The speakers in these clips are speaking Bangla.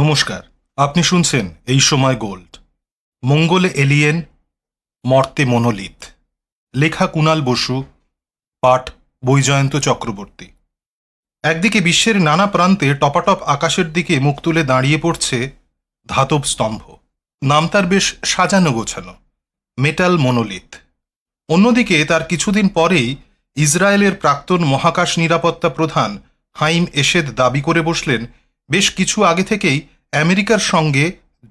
নমস্কার আপনি শুনছেন এই সময় গোল্ড মঙ্গলে এলিয়েন মর্তে মনোলিত লেখা কুণাল বসু পাঠ বৈজয়ন্ত চক্রবর্তী একদিকে বিশ্বের নানা প্রান্তে টপাটপ আকাশের দিকে মুখ তুলে দাঁড়িয়ে পড়ছে ধাতব স্তম্ভ নাম তার বেশ সাজানো গোছানো মেটাল মনোলিত অন্যদিকে তার কিছুদিন পরেই ইসরায়েলের প্রাক্তন মহাকাশ নিরাপত্তা প্রধান হাইম এশেদ দাবি করে বসলেন বেশ কিছু আগে থেকেই আমেরিকার সঙ্গে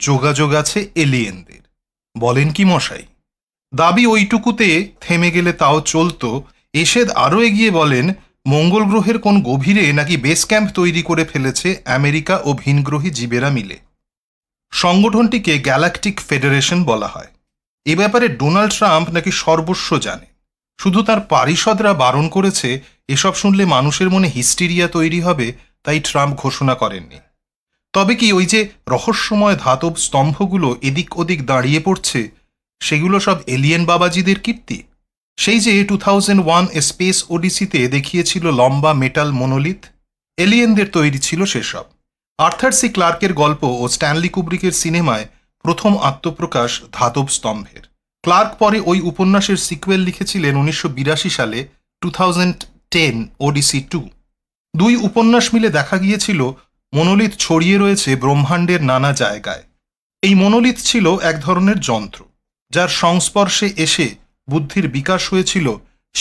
যোগাযোগ আছে এলিয়েনদের বলেন কি মশাই দাবি ওইটুকুতে থেমে গেলে তাও চলত এসেদ আরও এগিয়ে বলেন মঙ্গল গ্রহের কোন গভীরে নাকি বেস ক্যাম্প তৈরি করে ফেলেছে আমেরিকা ও ভিনগ্রহী জীবেরা মিলে সংগঠনটিকে গ্যালাকটিক ফেডারেশন বলা হয় এ ব্যাপারে ডোনাল্ড ট্রাম্প নাকি সর্বস্ব জানে শুধু তার পারিষদরা বারণ করেছে এসব শুনলে মানুষের মনে হিস্টিরিয়া তৈরি হবে তাই ট্রাম্প ঘোষণা করেননি তবে কি ওই যে রহস্যময় ধাতব স্তম্ভগুলো এদিক ওদিক দাঁড়িয়ে পড়ছে সেগুলো সব এলিয়েন বাবাজিদের কীর্তি সেই যে টু থাউজেন্ড ওয়ান স্পেস ওডিসিতে দেখিয়েছিল লম্বা মেটাল মনোলিত এলিয়েনদের তৈরি ছিল সেসব আর্থার সি ক্লার্কের গল্প ও স্ট্যানলি কুব্রিকের সিনেমায় প্রথম আত্মপ্রকাশ ধাতব স্তম্ভের ক্লার্ক পরে ওই উপন্যাসের সিকুয়েল লিখেছিলেন উনিশশো সালে two thousand ten odyssey two দুই উপন্যাস মিলে দেখা গিয়েছিল মনোলিথ ছড়িয়ে রয়েছে ব্রহ্মাণ্ডের নানা জায়গায় এই মনোলিথ ছিল এক ধরনের যন্ত্র যার সংস্পর্শে এসে বুদ্ধির বিকাশ হয়েছিল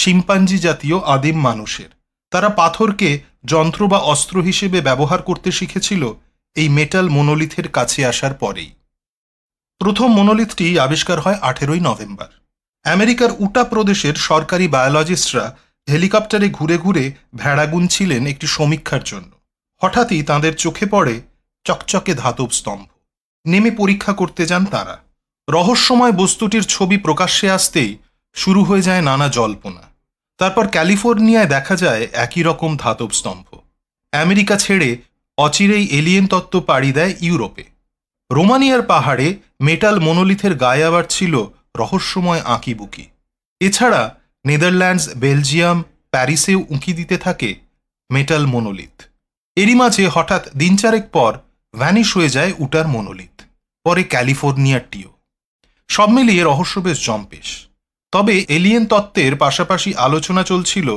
শিম্পাঞ্জি জাতীয় আদিম মানুষের তারা পাথরকে যন্ত্র বা অস্ত্র হিসেবে ব্যবহার করতে শিখেছিল এই মেটাল মনোলিথের কাছে আসার পরেই প্রথম মনোলিথটি আবিষ্কার হয় আঠেরোই নভেম্বর আমেরিকার উটা প্রদেশের সরকারি বায়োলজিস্টরা হেলিকপ্টারে ঘুরে ঘুরে ভেড়া গুনছিলেন একটি সমীক্ষার জন্য হঠাৎই তাঁদের চোখে পড়ে চকচকে ধাতব স্তম্ভ নেমে পরীক্ষা করতে যান তারা রহস্যময় বস্তুটির ছবি প্রকাশ্যে আসতেই শুরু হয়ে যায় নানা জল্পনা তারপর ক্যালিফোর্নিয়ায় দেখা যায় একই রকম ধাতব স্তম্ভ আমেরিকা ছেড়ে অচিরেই এলিয়েন তত্ত্ব পাড়ি দেয় ইউরোপে রোমানিয়ার পাহাড়ে মেটাল মোনোলিথের গায়ে আবার ছিল রহস্যময় আঁকিবুকি এছাড়া নেদারল্যান্ডস বেলজিয়াম প্যারিসেও উঁকি দিতে থাকে মেটাল মনোলিথ এরই মাঝে হঠাৎ দিন চারেক পর ভ্যানিশ হয়ে যায় উটার মনোলিথ পরে ক্যালিফোর্নিয়ার টিও সব মিলিয়ে রহস্য বেশ জম্পেশ তবে এলিয়েন তত্ত্বের পাশাপাশি আলোচনা চলছিল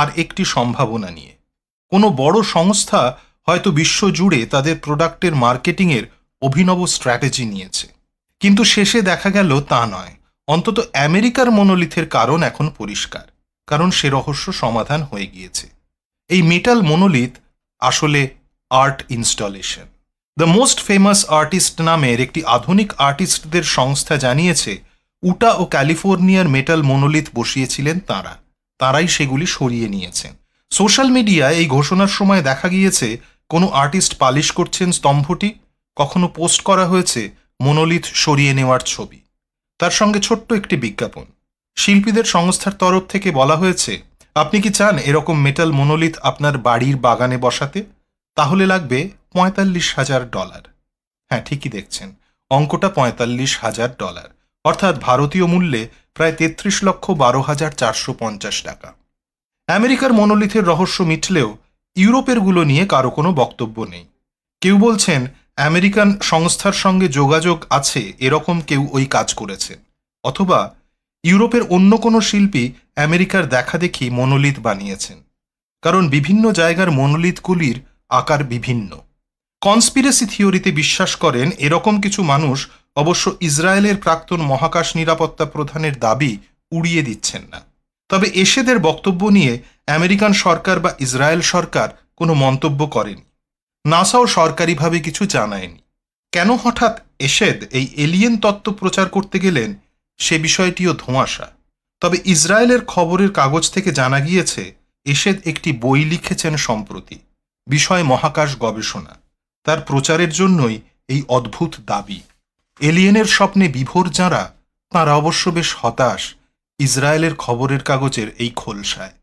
আর একটি সম্ভাবনা নিয়ে কোনো বড় সংস্থা হয়তো বিশ্ব জুড়ে তাদের প্রোডাক্টের মার্কেটিংয়ের অভিনব স্ট্র্যাটেজি নিয়েছে কিন্তু শেষে দেখা গেল তা নয় অন্তত আমেরিকার মনোলিথের কারণ এখন পরিষ্কার কারণ সে রহস্য সমাধান হয়ে গিয়েছে এই মেটাল মনোলিথ আসলে art installation the most famous artist নামের একটি আধুনিক আর্টিস্টদের সংস্থা জানিয়েছে উটা ও ক্যালিফোর্নিয়ার মেটাল মনোলিথ বসিয়েছিলেন তারা তারাই সেগুলি সরিয়ে নিয়েছেন সোশ্যাল মিডিয়ায় এই ঘোষণার সময় দেখা গিয়েছে কোনো আর্টিস্ট পালিশ করছেন স্তম্ভটি কখনো পোস্ট করা হয়েছে মনোলিথ সরিয়ে নেওয়ার ছবি তার সঙ্গে ছোট্ট একটি বিজ্ঞাপন শিল্পীদের সংস্থার তরফ থেকে বলা হয়েছে আপনি কি চান এরকম মেটাল মনোলিথ আপনার বাড়ির বাগানে বসাতে তাহলে লাগবে পঁয়তাল্লিশ হাজার ডলার হ্যাঁ ঠিকই দেখছেন অঙ্কটা পঁয়তাল্লিশ হাজার ডলার অর্থাৎ ভারতীয় মূল্যে প্রায় তেত্রিশ লক্ষ বারো হাজার চারশো পঞ্চাশ টাকা আমেরিকার মনোলিথের রহস্য মিটলেও গুলো নিয়ে কারো কোনো বক্তব্য নেই কেউ বলছেন আমেরিকান সংস্থার সঙ্গে যোগাযোগ আছে এরকম কেউ ওই কাজ করেছে অথবা ইউরোপের অন্য কোনো শিল্পী আমেরিকার দেখাদেখি মনোলিথ বানিয়েছেন কারণ বিভিন্ন জায়গার মনোলিথগুলির আকার বিভিন্ন কনস্পিরেসি থিওরিতে বিশ্বাস করেন এরকম কিছু মানুষ অবশ্য ইসরায়েলের প্রাক্তন মহাকাশ নিরাপত্তা প্রধানের দাবি উড়িয়ে দিচ্ছেন না তবে এসেদের বক্তব্য নিয়ে আমেরিকান সরকার বা ইসরায়েল সরকার কোনো মন্তব্য করেনি নাসাও সরকারিভাবে কিছু জানায়নি কেন হঠাৎ এশেদ এই এলিয়েন তত্ত্ব প্রচার করতে গেলেন সে বিষয়টিও ধোঁয়াশা তবে ইসরায়েলের খবরের কাগজ থেকে জানা গিয়েছে এশেদ একটি বই লিখেছেন সম্প্রতি বিষয় মহাকাশ গবেষণা তার প্রচারের জন্যই এই অদ্ভুত দাবি এলিয়েনের স্বপ্নে বিভোর যাঁরা তাঁরা অবশ্য বেশ হতাশ ইসরায়েলের খবরের কাগজের এই খোলসায়